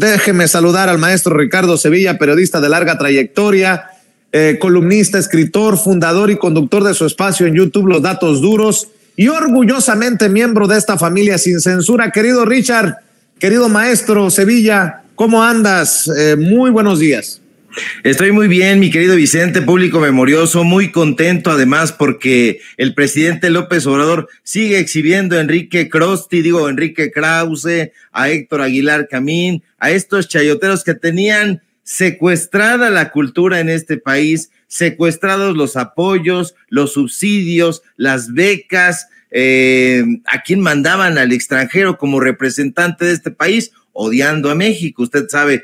Déjeme saludar al maestro Ricardo Sevilla, periodista de larga trayectoria, eh, columnista, escritor, fundador y conductor de su espacio en YouTube, Los Datos Duros, y orgullosamente miembro de esta familia sin censura. Querido Richard, querido maestro Sevilla, ¿cómo andas? Eh, muy buenos días. Estoy muy bien, mi querido Vicente, público memorioso, muy contento además porque el presidente López Obrador sigue exhibiendo a Enrique Crosti, digo, Enrique Krause, a Héctor Aguilar Camín, a estos chayoteros que tenían secuestrada la cultura en este país, secuestrados los apoyos, los subsidios, las becas, eh, a quien mandaban al extranjero como representante de este país, odiando a México. Usted sabe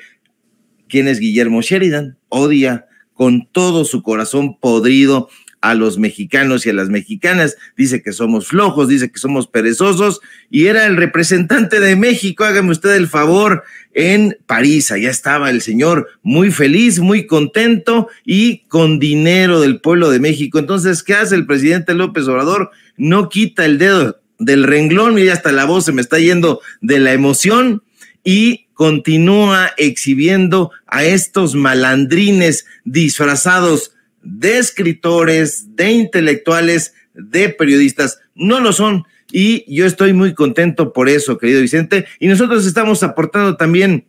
quién es Guillermo Sheridan. Odia con todo su corazón podrido a los mexicanos y a las mexicanas, dice que somos flojos, dice que somos perezosos, y era el representante de México, hágame usted el favor, en París, allá estaba el señor muy feliz, muy contento y con dinero del pueblo de México. Entonces, ¿qué hace el presidente López Obrador? No quita el dedo del renglón, y hasta la voz se me está yendo de la emoción y continúa exhibiendo a estos malandrines disfrazados de escritores, de intelectuales, de periodistas. No lo son. Y yo estoy muy contento por eso, querido Vicente. Y nosotros estamos aportando también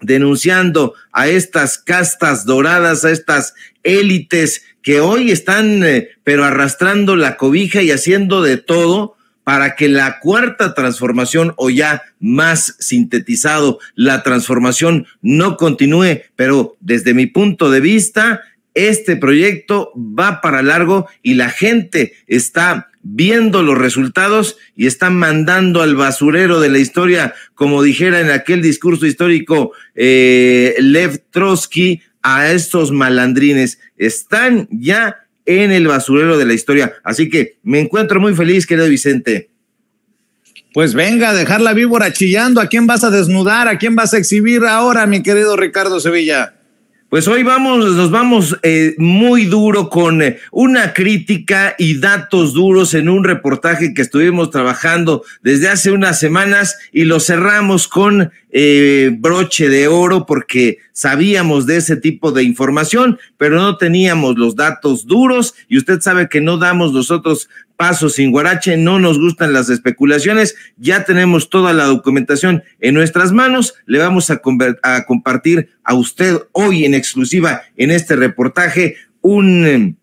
denunciando a estas castas doradas, a estas élites que hoy están, eh, pero arrastrando la cobija y haciendo de todo para que la cuarta transformación o ya más sintetizado, la transformación no continúe, pero desde mi punto de vista, este proyecto va para largo y la gente está viendo los resultados y está mandando al basurero de la historia, como dijera en aquel discurso histórico eh, Lev Trotsky, a estos malandrines. Están ya en el basurero de la historia. Así que me encuentro muy feliz, querido Vicente. Pues venga, dejar la víbora chillando. ¿A quién vas a desnudar? ¿A quién vas a exhibir ahora, mi querido Ricardo Sevilla? Pues hoy vamos, nos vamos eh, muy duro con eh, una crítica y datos duros en un reportaje que estuvimos trabajando desde hace unas semanas y lo cerramos con eh, broche de oro porque sabíamos de ese tipo de información, pero no teníamos los datos duros y usted sabe que no damos nosotros pasos sin guarache, no nos gustan las especulaciones, ya tenemos toda la documentación en nuestras manos, le vamos a, a compartir a usted hoy en exclusiva en este reportaje un,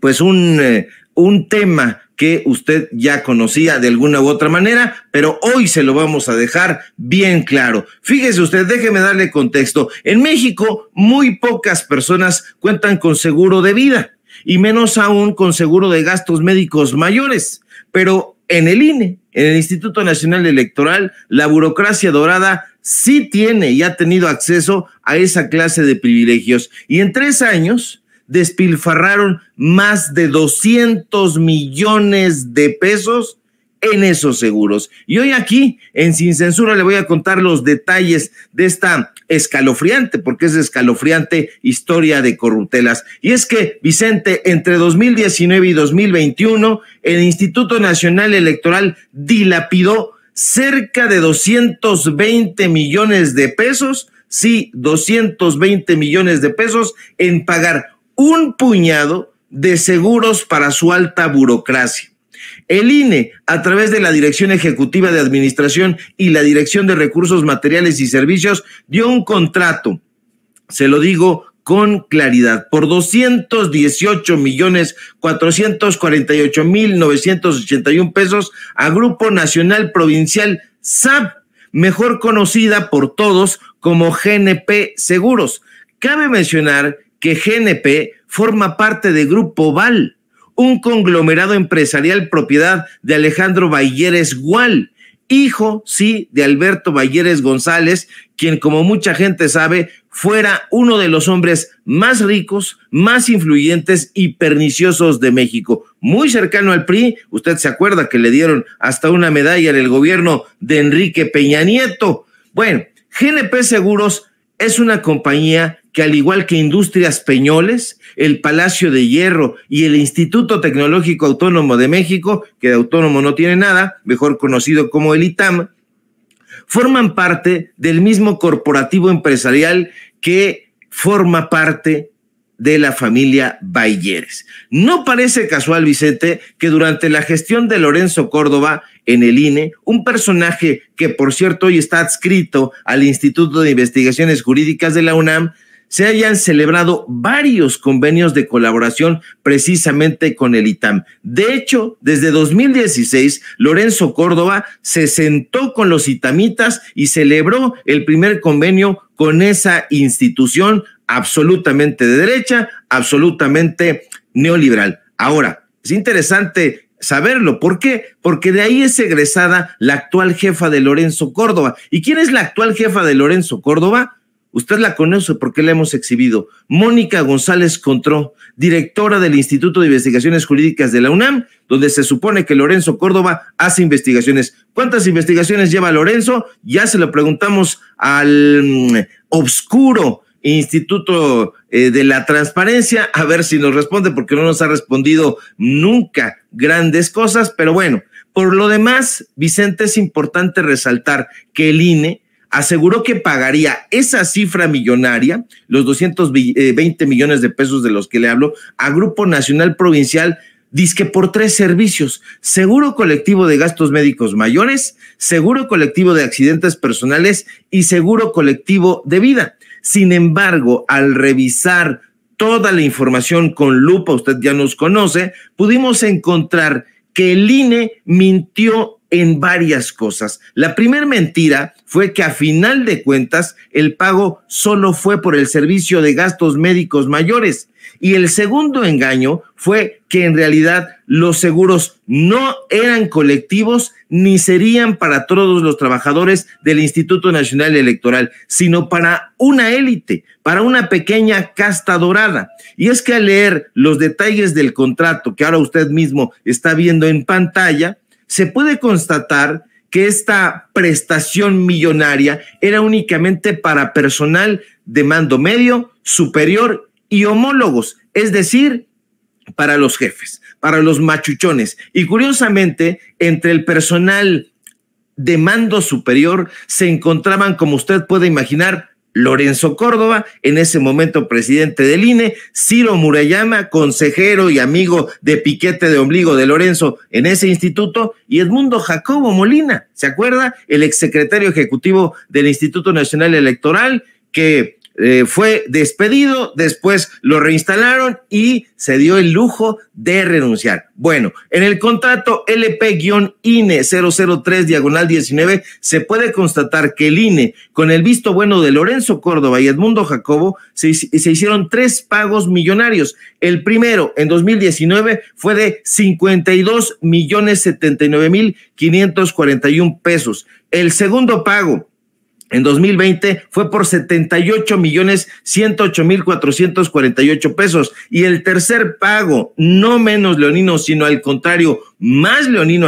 pues un, eh, un tema que usted ya conocía de alguna u otra manera, pero hoy se lo vamos a dejar bien claro. Fíjese usted, déjeme darle contexto. En México, muy pocas personas cuentan con seguro de vida y menos aún con seguro de gastos médicos mayores, pero en el INE, en el Instituto Nacional Electoral, la burocracia dorada sí tiene y ha tenido acceso a esa clase de privilegios. Y en tres años, despilfarraron más de 200 millones de pesos en esos seguros. Y hoy aquí, en Sin Censura, le voy a contar los detalles de esta escalofriante, porque es escalofriante historia de corruptelas. Y es que, Vicente, entre 2019 y 2021, el Instituto Nacional Electoral dilapidó cerca de 220 millones de pesos, sí, 220 millones de pesos en pagar un puñado de seguros para su alta burocracia. El INE, a través de la Dirección Ejecutiva de Administración y la Dirección de Recursos Materiales y Servicios, dio un contrato, se lo digo con claridad, por 218 millones 448 mil 981 pesos a Grupo Nacional Provincial SAP, mejor conocida por todos como GNP Seguros. Cabe mencionar que GNP forma parte de Grupo Val, un conglomerado empresarial propiedad de Alejandro Valleres Gual, hijo, sí, de Alberto Valleres González, quien como mucha gente sabe, fuera uno de los hombres más ricos, más influyentes y perniciosos de México. Muy cercano al PRI, usted se acuerda que le dieron hasta una medalla en el gobierno de Enrique Peña Nieto. Bueno, GNP Seguros es una compañía que al igual que Industrias Peñoles, el Palacio de Hierro y el Instituto Tecnológico Autónomo de México, que de autónomo no tiene nada, mejor conocido como el ITAM, forman parte del mismo corporativo empresarial que forma parte de la familia Bayeres. No parece casual, Vicente, que durante la gestión de Lorenzo Córdoba en el INE, un personaje que por cierto hoy está adscrito al Instituto de Investigaciones Jurídicas de la UNAM, se hayan celebrado varios convenios de colaboración precisamente con el ITAM. De hecho, desde 2016, Lorenzo Córdoba se sentó con los itamitas y celebró el primer convenio con esa institución absolutamente de derecha, absolutamente neoliberal. Ahora, es interesante saberlo. ¿Por qué? Porque de ahí es egresada la actual jefa de Lorenzo Córdoba. ¿Y quién es la actual jefa de Lorenzo Córdoba? Usted la conoce porque la hemos exhibido. Mónica González Contró, directora del Instituto de Investigaciones Jurídicas de la UNAM, donde se supone que Lorenzo Córdoba hace investigaciones. ¿Cuántas investigaciones lleva Lorenzo? Ya se lo preguntamos al mm, obscuro Instituto eh, de la Transparencia, a ver si nos responde, porque no nos ha respondido nunca grandes cosas, pero bueno, por lo demás, Vicente, es importante resaltar que el INE aseguró que pagaría esa cifra millonaria, los 220 eh, millones de pesos de los que le hablo, a Grupo Nacional Provincial, que por tres servicios, seguro colectivo de gastos médicos mayores, seguro colectivo de accidentes personales y seguro colectivo de vida. Sin embargo, al revisar toda la información con lupa, usted ya nos conoce, pudimos encontrar que el INE mintió en varias cosas. La primera mentira fue que a final de cuentas el pago solo fue por el servicio de gastos médicos mayores. Y el segundo engaño fue que en realidad los seguros no eran colectivos ni serían para todos los trabajadores del Instituto Nacional Electoral, sino para una élite, para una pequeña casta dorada. Y es que al leer los detalles del contrato que ahora usted mismo está viendo en pantalla, se puede constatar que esta prestación millonaria era únicamente para personal de mando medio, superior y homólogos, es decir, para los jefes, para los machuchones. Y curiosamente, entre el personal de mando superior se encontraban, como usted puede imaginar, Lorenzo Córdoba, en ese momento presidente del INE, Ciro Murayama, consejero y amigo de piquete de ombligo de Lorenzo en ese instituto, y Edmundo Jacobo Molina, ¿se acuerda? El exsecretario ejecutivo del Instituto Nacional Electoral, que eh, fue despedido, después lo reinstalaron y se dio el lujo de renunciar. Bueno, en el contrato LP-INE 003 diagonal 19 se puede constatar que el INE, con el visto bueno de Lorenzo Córdoba y Edmundo Jacobo, se, se hicieron tres pagos millonarios. El primero en 2019 fue de 52 millones 79 mil 541 pesos. El segundo pago en 2020 fue por 78 millones 108 mil 448 pesos y el tercer pago, no menos leonino, sino al contrario, más leonino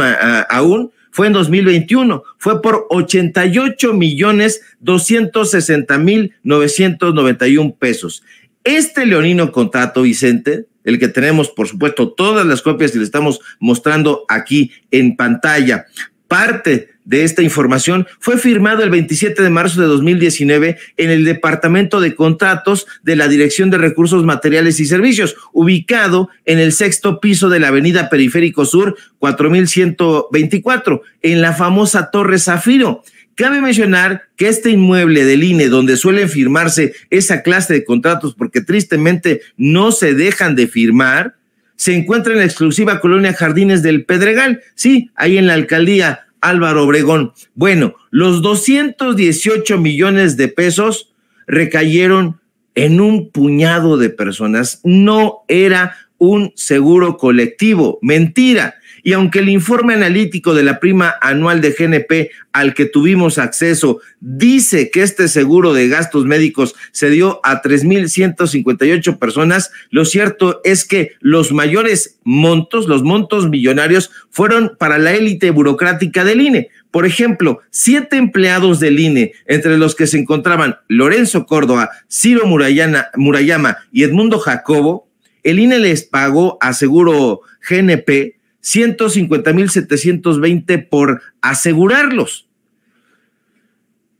aún, fue en 2021, fue por 88 millones 260 mil 991 pesos. Este leonino contrato, Vicente, el que tenemos, por supuesto, todas las copias que le estamos mostrando aquí en pantalla, parte de esta información fue firmado el 27 de marzo de 2019 en el Departamento de Contratos de la Dirección de Recursos Materiales y Servicios, ubicado en el sexto piso de la Avenida Periférico Sur 4124, en la famosa Torre Zafiro. Cabe mencionar que este inmueble del INE, donde suelen firmarse esa clase de contratos, porque tristemente no se dejan de firmar, se encuentra en la exclusiva colonia Jardines del Pedregal, sí, ahí en la alcaldía Álvaro Obregón. Bueno, los 218 millones de pesos recayeron en un puñado de personas. No era un seguro colectivo. Mentira. Y aunque el informe analítico de la prima anual de GNP al que tuvimos acceso dice que este seguro de gastos médicos se dio a 3.158 personas, lo cierto es que los mayores montos, los montos millonarios, fueron para la élite burocrática del INE. Por ejemplo, siete empleados del INE, entre los que se encontraban Lorenzo Córdoba, Ciro Murayama y Edmundo Jacobo, el INE les pagó a seguro GNP 150.720 por asegurarlos.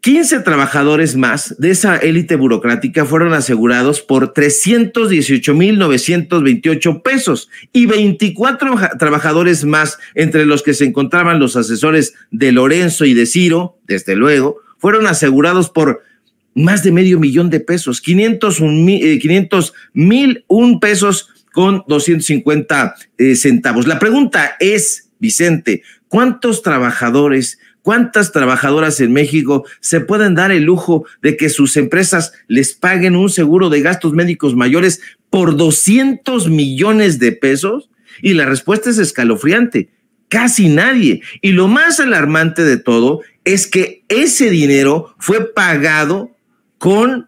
15 trabajadores más de esa élite burocrática fueron asegurados por 318.928 pesos y 24 trabajadores más, entre los que se encontraban los asesores de Lorenzo y de Ciro, desde luego, fueron asegurados por más de medio millón de pesos, 500 eh, mil un pesos con 250 eh, centavos. La pregunta es, Vicente, ¿cuántos trabajadores, cuántas trabajadoras en México se pueden dar el lujo de que sus empresas les paguen un seguro de gastos médicos mayores por 200 millones de pesos? Y la respuesta es escalofriante casi nadie. Y lo más alarmante de todo es que ese dinero fue pagado con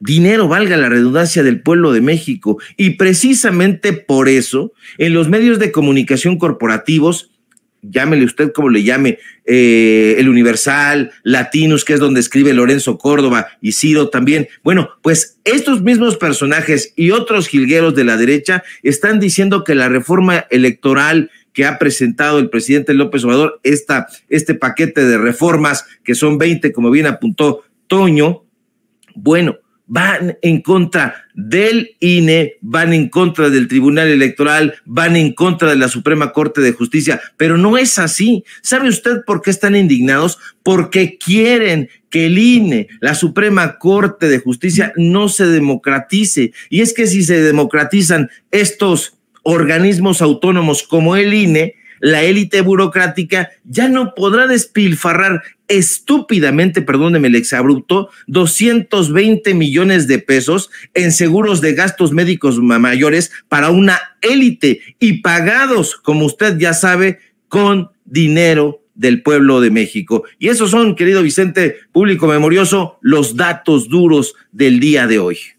dinero, valga la redundancia, del pueblo de México. Y precisamente por eso, en los medios de comunicación corporativos, llámele usted como le llame, eh, el Universal, Latinos, que es donde escribe Lorenzo Córdoba y Ciro también. Bueno, pues estos mismos personajes y otros jilgueros de la derecha están diciendo que la reforma electoral que ha presentado el presidente López Obrador, este paquete de reformas, que son 20, como bien apuntó Toño, bueno, van en contra del INE, van en contra del Tribunal Electoral, van en contra de la Suprema Corte de Justicia, pero no es así. ¿Sabe usted por qué están indignados? Porque quieren que el INE, la Suprema Corte de Justicia, no se democratice. Y es que si se democratizan estos organismos autónomos como el INE, la élite burocrática ya no podrá despilfarrar estúpidamente, perdóneme el exabrupto, 220 millones de pesos en seguros de gastos médicos mayores para una élite y pagados, como usted ya sabe, con dinero del pueblo de México. Y esos son, querido Vicente, público memorioso, los datos duros del día de hoy.